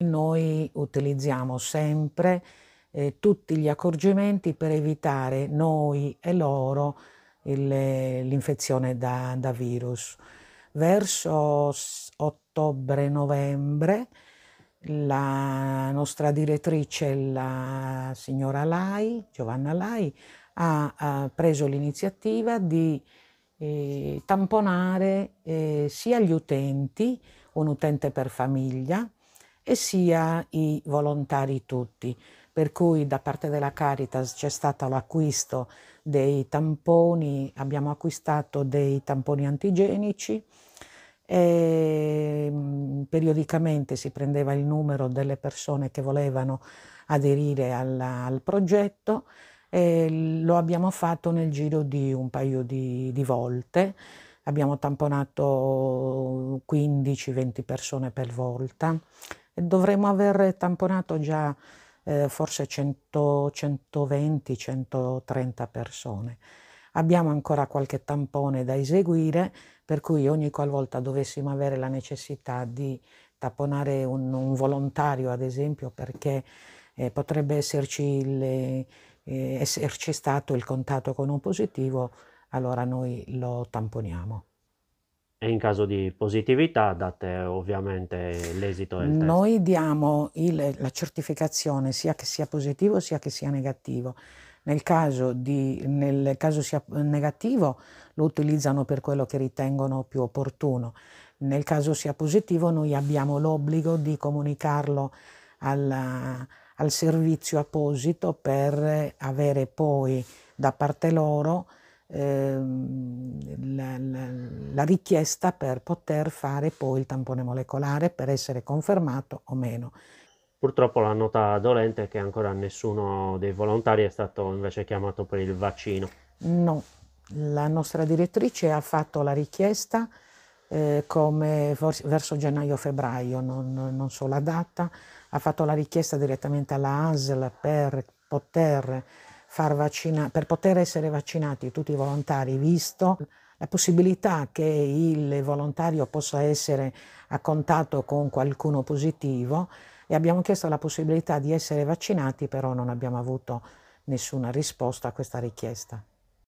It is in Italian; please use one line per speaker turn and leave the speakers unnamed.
Noi utilizziamo sempre eh, tutti gli accorgimenti per evitare noi e loro l'infezione da, da, virus. Verso ottobre-novembre la nostra direttrice, la signora Lai, Giovanna Lai, ha, ha preso l'iniziativa di eh, tamponare eh, sia gli utenti, un utente per famiglia, e sia i volontari tutti. Per cui da parte della Caritas c'è stato l'acquisto dei tamponi, abbiamo acquistato dei tamponi antigenici e mm, periodicamente si prendeva il numero delle persone che volevano aderire alla, al progetto e lo abbiamo fatto nel giro di un paio di, di volte. Abbiamo tamponato 15-20 persone per volta dovremmo aver tamponato già eh, forse 100, 120, 130 persone. Abbiamo ancora qualche tampone da eseguire, per cui ogni qualvolta dovessimo avere la necessità di tamponare un, un volontario, ad esempio, perché eh, potrebbe esserci, le, eh, esserci stato il contatto con un positivo, allora noi lo tamponiamo.
E in caso di positività date ovviamente l'esito del test. Noi
diamo il, la certificazione sia che sia positivo sia che sia negativo. Nel caso, di, nel caso sia negativo lo utilizzano per quello che ritengono più opportuno. Nel caso sia positivo noi abbiamo l'obbligo di comunicarlo alla, al servizio apposito per avere poi da parte loro Ehm, la, la, la, richiesta per poter fare poi il tampone molecolare per essere confermato o meno.
Purtroppo la nota dolente è che ancora nessuno dei volontari è stato invece chiamato per il vaccino.
No, la nostra direttrice ha fatto la richiesta eh, come verso gennaio-febbraio, non, non so la data, ha fatto la richiesta direttamente alla ASL per poter far vaccinare, per poter essere vaccinati tutti i volontari, visto la possibilità che il volontario possa essere a contatto con qualcuno positivo e abbiamo chiesto la possibilità di essere vaccinati, però non abbiamo avuto nessuna risposta a questa richiesta.